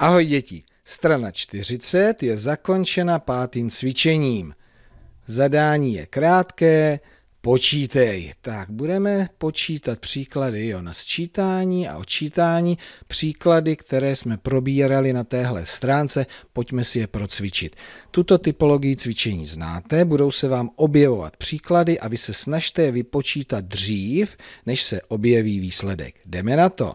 Ahoj děti, strana 40 je zakončena pátým cvičením. Zadání je krátké, počítej. Tak, budeme počítat příklady jo, na sčítání a odčítání. Příklady, které jsme probírali na téhle stránce, pojďme si je procvičit. Tuto typologii cvičení znáte, budou se vám objevovat příklady a vy se snažte je vypočítat dřív, než se objeví výsledek. Jdeme na to.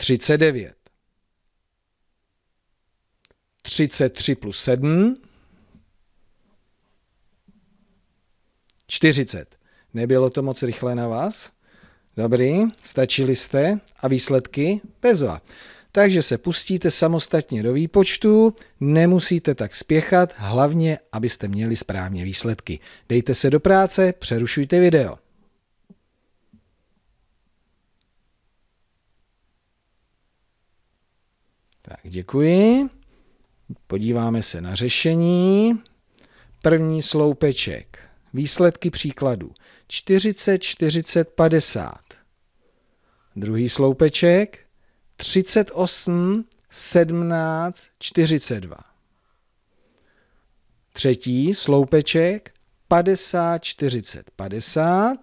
39. 33 plus 7, 40. Nebylo to moc rychle na vás? Dobrý, stačili jste a výsledky bezva. Takže se pustíte samostatně do výpočtu, nemusíte tak spěchat, hlavně, abyste měli správně výsledky. Dejte se do práce, přerušujte video. Tak děkuji. Podíváme se na řešení. První sloupeček. Výsledky příkladu. 40, 40, 50. Druhý sloupeček. 38, 17, 42. Třetí sloupeček 50, 40, 50.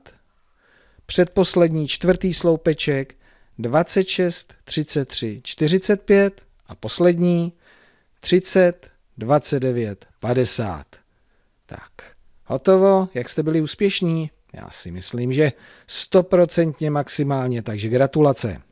Předposlední čtvrtý sloupeček 26, 33, 45. A poslední 30, 29, 50. Tak, hotovo, jak jste byli úspěšní? Já si myslím, že stoprocentně maximálně, takže gratulace.